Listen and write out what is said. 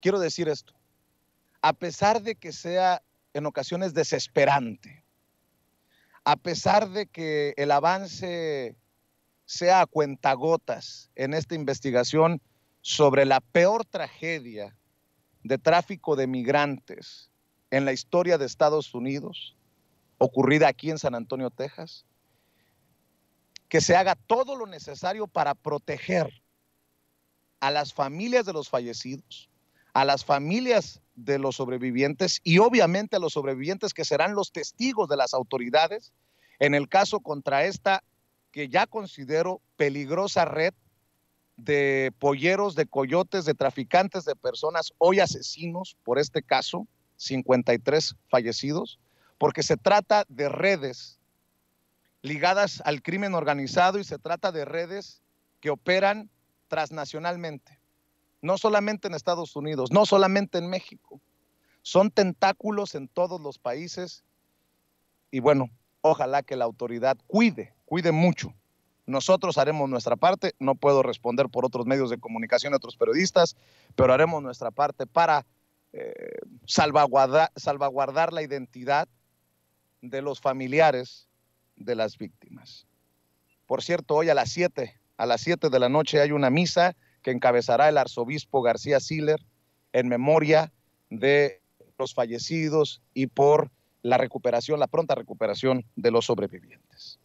Quiero decir esto, a pesar de que sea en ocasiones desesperante, a pesar de que el avance sea a cuentagotas en esta investigación sobre la peor tragedia de tráfico de migrantes en la historia de Estados Unidos, ocurrida aquí en San Antonio, Texas, que se haga todo lo necesario para proteger a las familias de los fallecidos, a las familias de los sobrevivientes y obviamente a los sobrevivientes que serán los testigos de las autoridades en el caso contra esta que ya considero peligrosa red de polleros, de coyotes, de traficantes de personas, hoy asesinos por este caso, 53 fallecidos, porque se trata de redes ligadas al crimen organizado y se trata de redes que operan transnacionalmente no solamente en Estados Unidos, no solamente en México. Son tentáculos en todos los países y bueno, ojalá que la autoridad cuide, cuide mucho. Nosotros haremos nuestra parte, no puedo responder por otros medios de comunicación, otros periodistas, pero haremos nuestra parte para eh, salvaguardar la identidad de los familiares de las víctimas. Por cierto, hoy a las 7, a las 7 de la noche hay una misa que encabezará el arzobispo García Siller en memoria de los fallecidos y por la recuperación, la pronta recuperación de los sobrevivientes.